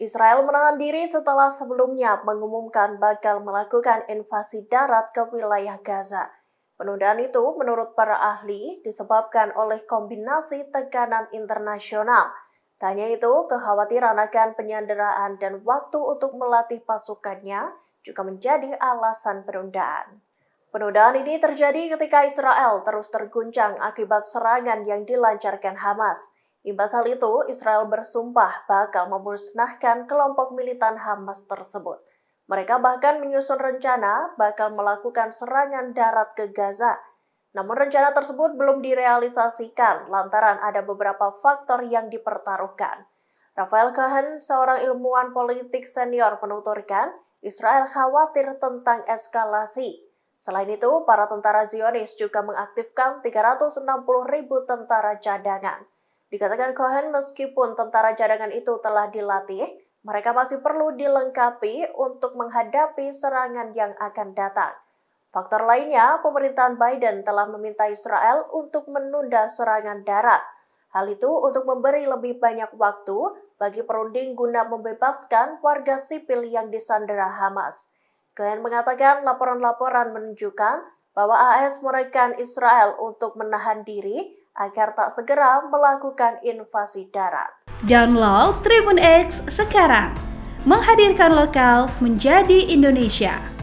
Israel menahan diri setelah sebelumnya mengumumkan bakal melakukan invasi darat ke wilayah Gaza. Penundaan itu, menurut para ahli, disebabkan oleh kombinasi tekanan internasional. Tanya itu, kekhawatiran akan penyanderaan dan waktu untuk melatih pasukannya juga menjadi alasan penundaan. Penundaan ini terjadi ketika Israel terus terguncang akibat serangan yang dilancarkan Hamas. Imbas hal itu, Israel bersumpah bakal memusnahkan kelompok militan Hamas tersebut. Mereka bahkan menyusun rencana bakal melakukan serangan darat ke Gaza. Namun rencana tersebut belum direalisasikan lantaran ada beberapa faktor yang dipertaruhkan. Rafael Cohen, seorang ilmuwan politik senior menuturkan, Israel khawatir tentang eskalasi. Selain itu, para tentara Zionis juga mengaktifkan 360 ribu tentara cadangan. Dikatakan Cohen meskipun tentara cadangan itu telah dilatih, mereka masih perlu dilengkapi untuk menghadapi serangan yang akan datang. Faktor lainnya, pemerintahan Biden telah meminta Israel untuk menunda serangan darat. Hal itu untuk memberi lebih banyak waktu bagi perunding guna membebaskan warga sipil yang disandera Hamas. Cohen mengatakan laporan-laporan menunjukkan bahwa AS merekan Israel untuk menahan diri agar tak segera melakukan invasi darat. Download Tribun X sekarang, menghadirkan lokal menjadi Indonesia.